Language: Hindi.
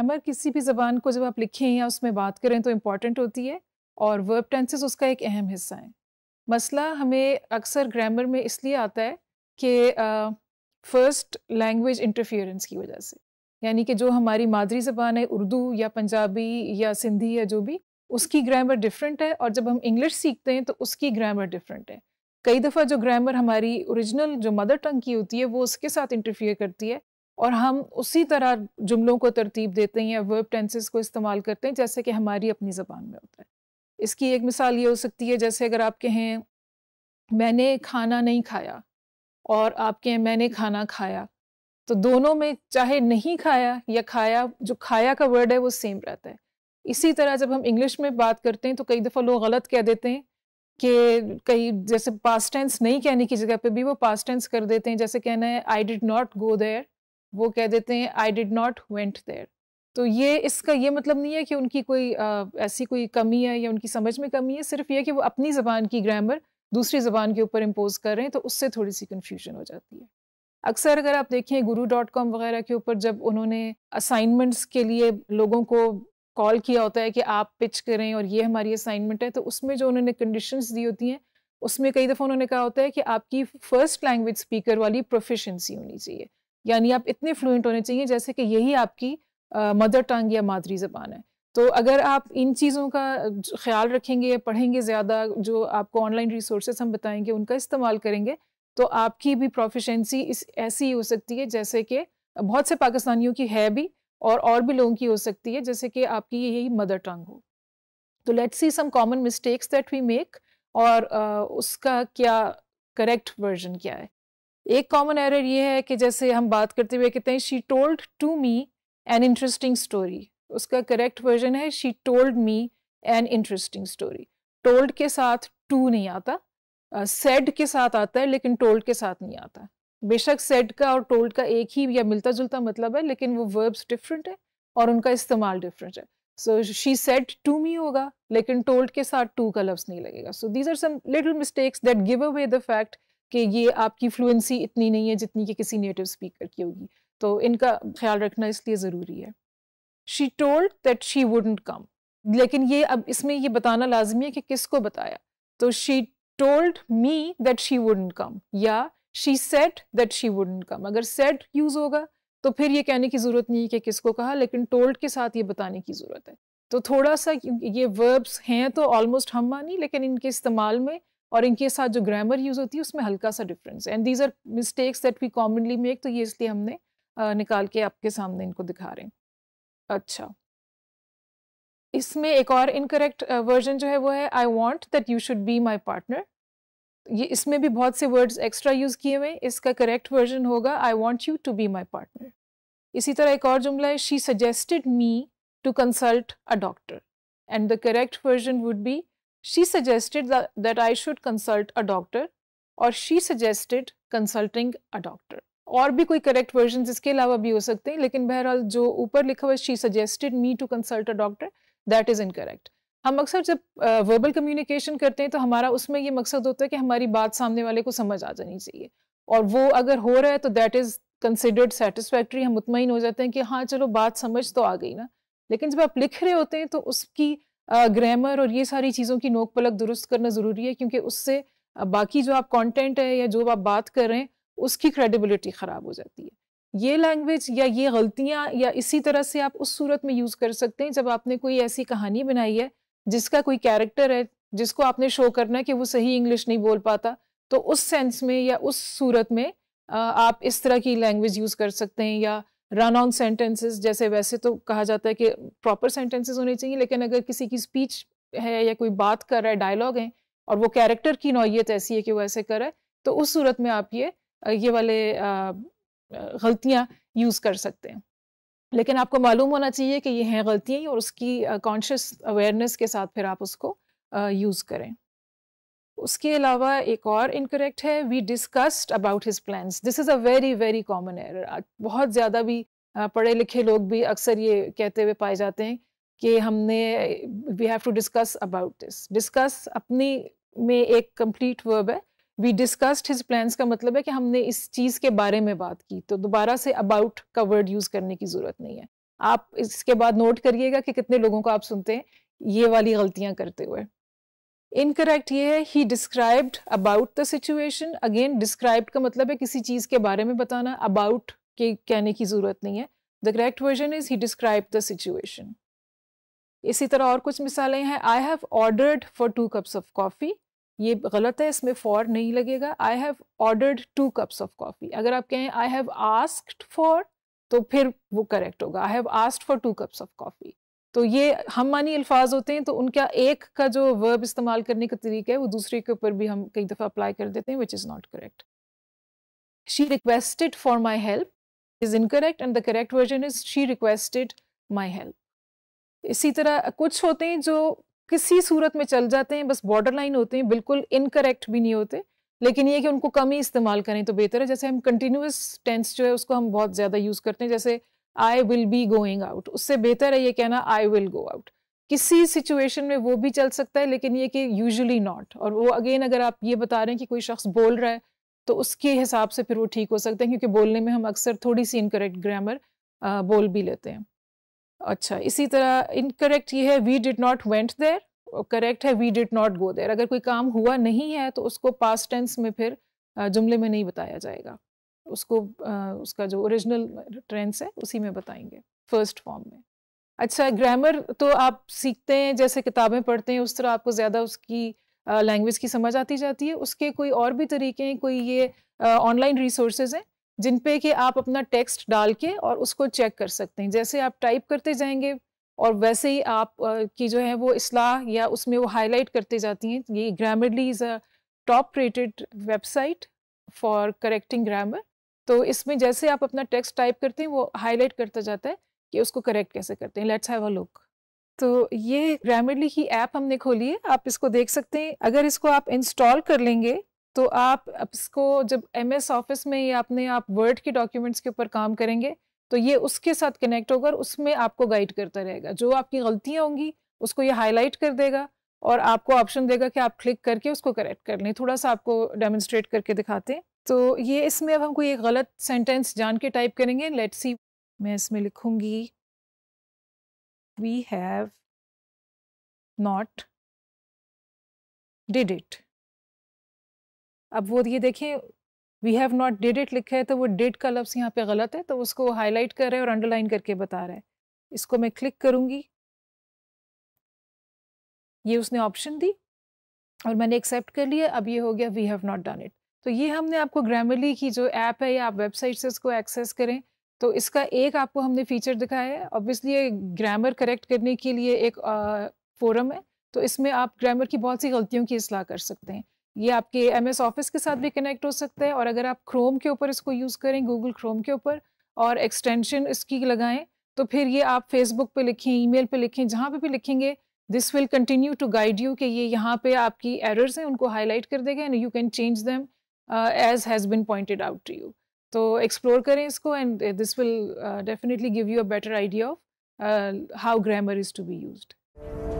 ग्रामर किसी भी ज़बान को जब आप लिखें या उसमें बात करें तो इम्पॉर्टेंट होती है और वर्ब टेंसेस उसका एक अहम हिस्सा है मसला हमें अक्सर ग्रामर में इसलिए आता है कि फर्स्ट लैंग्वेज इंटरफियरेंस की वजह से यानी कि जो हमारी मादरी ज़बान है उर्दू या पंजाबी या सिंधी या जो भी उसकी ग्रामर डिफरेंट है और जब हम इंग्लिश सीखते हैं तो उसकी ग्रामर डिफरेंट है कई दफ़ा जो ग्रामर हमारी ओरिजिनल जो मदर टंग की होती है वो उसके साथ इंटरफियर करती है और हम उसी तरह जुमलों को तरतीब देते हैं या वर्ब टेंसेस को इस्तेमाल करते हैं जैसे कि हमारी अपनी ज़बान में होता है इसकी एक मिसाल ये हो सकती है जैसे अगर आप कहें मैंने खाना नहीं खाया और आप कहें मैंने खाना खाया तो दोनों में चाहे नहीं खाया या खाया जो खाया का वर्ड है वो सेम रहता है इसी तरह जब हम इंग्लिश में बात करते हैं तो कई दफ़ा लोग गलत कह देते हैं कि कई जैसे पास्ट टेंस नहीं कहने की जगह पे भी वो पास्ट टेंस कर देते हैं जैसे कहना है I did not go there वो कह देते हैं I did not went there तो ये इसका ये मतलब नहीं है कि उनकी कोई आ, ऐसी कोई कमी है या उनकी समझ में कमी है सिर्फ ये कि वो अपनी ज़बान की ग्रामर दूसरी ज़बान के ऊपर इम्पोज कर रहे हैं तो उससे थोड़ी सी कन्फ्यूजन हो जाती है अक्सर अगर आप देखें गुरु डॉट कॉम वगैरह के ऊपर जब उन्होंने असाइनमेंट्स के लिए लोगों को कॉल किया होता है कि आप पिच करें और ये हमारी असाइनमेंट है तो उसमें जो उन्होंने कंडीशंस दी होती हैं उसमें कई दफ़ा उन्होंने कहा होता है कि आपकी फ़र्स्ट लैंग्वेज स्पीकर वाली प्रोफिशेंसी होनी चाहिए यानी आप इतने फ्लुएंट होने चाहिए जैसे कि यही आपकी मदर टंग या मादरी ज़बान है तो अगर आप इन चीज़ों का ख्याल रखेंगे पढ़ेंगे ज़्यादा जो आपको ऑनलाइन रिसोर्सेज हम बताएंगे उनका इस्तेमाल करेंगे तो आपकी भी प्रोफिशेंसी इस ऐसी ही हो सकती है जैसे कि बहुत से पाकिस्तानियों की है भी और और भी लोगों की हो सकती है जैसे कि आपकी यही मदर टंग हो तो let's see some common mistakes that we make और उसका क्या करेक्ट वर्जन क्या है एक कॉमन एरर ये है कि जैसे हम बात करते हुए कहते हैं she told to me an interesting story उसका करेक्ट वर्जन है she told me an interesting story told के साथ टू नहीं आता सेड uh, के साथ आता है लेकिन टोल्ड के साथ नहीं आता बेशक सेड का और टोल्ड का एक ही या मिलता जुलता मतलब है लेकिन वो वर्ब्स डिफरेंट है और उनका इस्तेमाल डिफरेंट है so she said to me होगा लेकिन टोल्ड के साथ टू का लफ्ज़ नहीं लगेगा so these are some little mistakes that give away the fact कि ये आपकी फ्लुएंसी इतनी नहीं है जितनी कि किसी नेटिव स्पीकर की होगी तो इनका ख्याल रखना इसलिए ज़रूरी है she told that she wouldn't come लेकिन ये अब इसमें ये बताना लाजमी है कि किसको बताया तो she told me that she wouldn't come या she said that she wouldn't come अगर सेट यूज़ होगा तो फिर ये कहने की ज़रूरत नहीं है कि किसको कहा लेकिन टोल्ड के साथ ये बताने की ज़रूरत है तो थोड़ा सा ये वर्ब्स हैं तो ऑलमोस्ट हम मानी लेकिन इनके इस्तेमाल में और इनके साथ जो ग्रामर यूज़ होती है उसमें हल्का सा difference and these are mistakes that we commonly make तो ये इसलिए हमने निकाल के आपके सामने इनको दिखा रहे हैं अच्छा इसमें एक और इनकरेक्ट वर्जन जो है वो है I want that you should be my partner ये इसमें भी बहुत से वर्ड्स एक्स्ट्रा यूज़ किए हुए हैं इसका करेक्ट वर्जन होगा I want you to be my partner इसी तरह एक और जुमला है she suggested me to consult a doctor and the correct version would be She suggested that, that I should consult a doctor और शी suggested कंसल्टिंग a doctor और भी कोई करेक्ट वर्जन इसके अलावा भी हो सकते हैं लेकिन बहरहाल जो ऊपर लिखा हुआ she suggested me to consult a doctor that is incorrect हम अक्सर जब वर्बल कम्युनिकेशन करते हैं तो हमारा उसमें ये मकसद होता है कि हमारी बात सामने वाले को समझ आ जानी चाहिए और वो अगर हो रहा है तो दैट इज़ कंसिडर्ड सेटिस्फैक्ट्री हम मुतमिन हो जाते हैं कि हाँ चलो बात समझ तो आ गई ना लेकिन जब आप लिख रहे होते हैं तो उसकी ग्रामर और ये सारी चीज़ों की नोक पलक दुरुस्त करना ज़रूरी है क्योंकि उससे बाकी जो आप कंटेंट है या जो आप बात कर रहे हैं उसकी क्रेडिबिलिटी ख़राब हो जाती है ये लैंग्वेज या ये गलतियाँ या इसी तरह से आप उस सूरत में यूज़ कर सकते हैं जब आपने कोई ऐसी कहानी बनाई है जिसका कोई कैरेक्टर है जिसको आपने शो करना है कि वो सही इंग्लिश नहीं बोल पाता तो उस सेंस में या उस सूरत में आप इस तरह की लैंग्वेज यूज़ कर सकते हैं या रन ऑन सेंटेंसेस जैसे वैसे तो कहा जाता है कि प्रॉपर सेंटेंसेस होने चाहिए लेकिन अगर किसी की स्पीच है या कोई बात कर रहा है डायलॉग है और वो कैरेक्टर की नौीयत ऐसी है कि वो ऐसे कर रहा है तो उस सूरत में आप ये ये वाले गलतियाँ यूज़ कर सकते हैं लेकिन आपको मालूम होना चाहिए कि ये हैं गलतियाँ और उसकी कॉन्शियस अवेयरनेस के साथ फिर आप उसको यूज़ करें उसके अलावा एक और इनकरेक्ट है we discussed about his plan this is a very very common error बहुत ज़्यादा भी पढ़े लिखे लोग भी अक्सर ये कहते हुए पाए जाते हैं कि हमने we have to discuss about this discuss अपनी में एक कंप्लीट वर्ब है वी डिस्कस्ड हिज प्लान्स का मतलब है कि हमने इस चीज़ के बारे में बात की तो दोबारा से अबाउट का वर्ड यूज़ करने की ज़रूरत नहीं है आप इसके बाद नोट करिएगा कि कितने लोगों को आप सुनते हैं ये वाली गलतियां करते हुए इनकरेक्ट ये है he described about the situation again described का मतलब है किसी चीज़ के बारे में बताना अबाउट के कहने की ज़रूरत नहीं है the correct version is he describe the situation इसी तरह और कुछ मिसालें हैं I have ordered for two cups of coffee ये गलत है इसमें फॉर नहीं लगेगा I have ordered two cups of coffee अगर आप कहें आई हैव आस्क्ड फॉर तो फिर वो करेक्ट होगा I have asked for two cups of coffee तो ये हम मानी अल्फाज होते हैं तो उनका एक का जो वर्ब इस्तेमाल करने का तरीका है वो दूसरे के ऊपर भी हम कई दफ़ा अप्लाई कर देते हैं which is not correct she requested for my help is incorrect and the correct version is she requested my help इसी तरह कुछ होते हैं जो किसी सूरत में चल जाते हैं बस बॉर्डर लाइन होते हैं बिल्कुल इनकरेक्ट भी नहीं होते लेकिन ये कि उनको कम ही इस्तेमाल करें तो बेहतर है जैसे हम कंटिन्यूस टेंस जो है उसको हम बहुत ज़्यादा यूज़ करते हैं जैसे I will be going out उससे बेहतर है ये कहना आई विल गो आउट किसी सिचुएशन में वो भी चल सकता है लेकिन ये कि यूजुअली नॉट और वो अगेन अगर आप ये बता रहे हैं कि कोई शख्स बोल रहा है तो उसके हिसाब से फिर वो ठीक हो सकता है क्योंकि बोलने में हम अक्सर थोड़ी सी इनकरेक्ट ग्रामर बोल भी लेते हैं अच्छा इसी तरह इनकरेक्ट ये है we did not went there correct है we did not go there अगर कोई काम हुआ नहीं है तो उसको पास टेंस में फिर जुमले में नहीं बताया जाएगा उसको उसका जो ओरिजिनल ट्रेंड्स है उसी में बताएंगे फर्स्ट फॉर्म में अच्छा ग्रामर तो आप सीखते हैं जैसे किताबें पढ़ते हैं उस तरह आपको ज़्यादा उसकी लैंग्वेज की समझ आती जाती है उसके कोई और भी तरीके हैं कोई ये ऑनलाइन रिसोर्सेज हैं जिन पे कि आप अपना टेक्स्ट डाल के और उसको चेक कर सकते हैं जैसे आप टाइप करते जाएंगे और वैसे ही आप आ, की जो है वो असलाह या उसमें वो हाईलाइट करते जाती हैं ये Grammarly is a top rated website for correcting grammar तो इसमें जैसे आप अपना टेक्स्ट टाइप करते हैं वो हाईलाइट करता जाता है कि उसको करेक्ट कैसे करते हैं लेट्स हैव अ लुक तो ये ग्रामरली की ऐप हमने खोली है आप इसको देख सकते हैं अगर इसको आप इंस्टॉल कर लेंगे तो आप इसको जब एम एस ऑफिस में या अपने आप वर्ड के डॉक्यूमेंट्स के ऊपर काम करेंगे तो ये उसके साथ कनेक्ट होगा और उसमें आपको गाइड करता रहेगा जो आपकी गलतियाँ होंगी उसको ये हाईलाइट कर देगा और आपको ऑप्शन देगा कि आप क्लिक करके उसको करेक्ट कर लें थोड़ा सा आपको डेमोन्स्ट्रेट करके दिखाते हैं तो ये इसमें अब हम कोई एक गलत सेंटेंस जान के टाइप करेंगे लेट सी मैं इसमें लिखूंगी we have not did it अब वो ये देखें we have not did it लिखा है तो वो डिड का लफ्स यहाँ पे गलत है तो उसको हाईलाइट कर रहा है और अंडरलाइन करके बता रहा है इसको मैं क्लिक करूँगी ये उसने ऑप्शन दी और मैंने एक्सेप्ट कर लिया अब ये हो गया we have not done it तो ये हमने आपको ग्रामरली की जो ऐप है या आप वेबसाइट से इसको एक्सेस करें तो इसका एक आपको हमने फीचर दिखाया है ऑब्वियसली ये ग्रामर करेक्ट करने के लिए एक फोरम है तो इसमें आप ग्रामर की बहुत सी गलतियों की असलाह कर सकते हैं ये आपके एम एस ऑफिस के साथ भी कनेक्ट हो सकता है और अगर आप क्रोम के ऊपर इसको यूज़ करें गूगल क्रोम के ऊपर और एक्सटेंशन इसकी लगाएं तो फिर ये आप फेसबुक पे लिखें ईमेल पे लिखें जहाँ पे भी लिखेंगे this will continue to guide you कि ये यहाँ पे आपकी एरर्स हैं उनको हाईलाइट कर देगा and you can change them as has been pointed out to you तो एक्सप्लोर करें इसको and this will definitely give you a better idea of how grammar is to be use